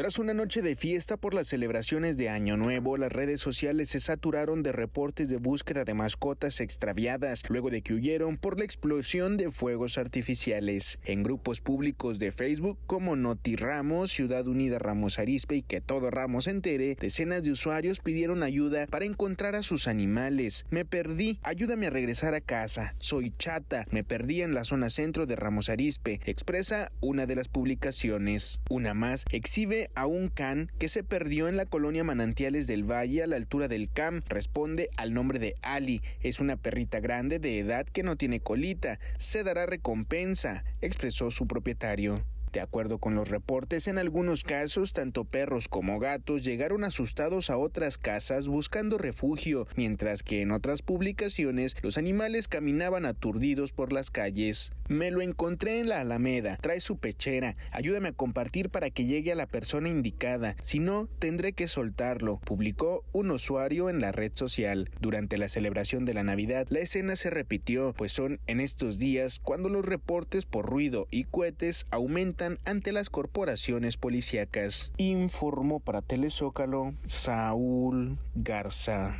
Tras una noche de fiesta por las celebraciones de Año Nuevo, las redes sociales se saturaron de reportes de búsqueda de mascotas extraviadas luego de que huyeron por la explosión de fuegos artificiales. En grupos públicos de Facebook como Noti Ramos, Ciudad Unida Ramos Arispe y Que Todo Ramos Entere, decenas de usuarios pidieron ayuda para encontrar a sus animales. Me perdí, ayúdame a regresar a casa. Soy chata, me perdí en la zona centro de Ramos Arispe, expresa una de las publicaciones. Una más exhibe a un can que se perdió en la colonia Manantiales del Valle a la altura del CAM. Responde al nombre de Ali. Es una perrita grande de edad que no tiene colita. Se dará recompensa, expresó su propietario. De acuerdo con los reportes, en algunos casos, tanto perros como gatos llegaron asustados a otras casas buscando refugio, mientras que en otras publicaciones los animales caminaban aturdidos por las calles. Me lo encontré en la Alameda, trae su pechera, ayúdame a compartir para que llegue a la persona indicada, si no, tendré que soltarlo, publicó un usuario en la red social. Durante la celebración de la Navidad, la escena se repitió, pues son en estos días cuando los reportes por ruido y cohetes aumentan ante las corporaciones policíacas, informó para Telezócalo Saúl Garza.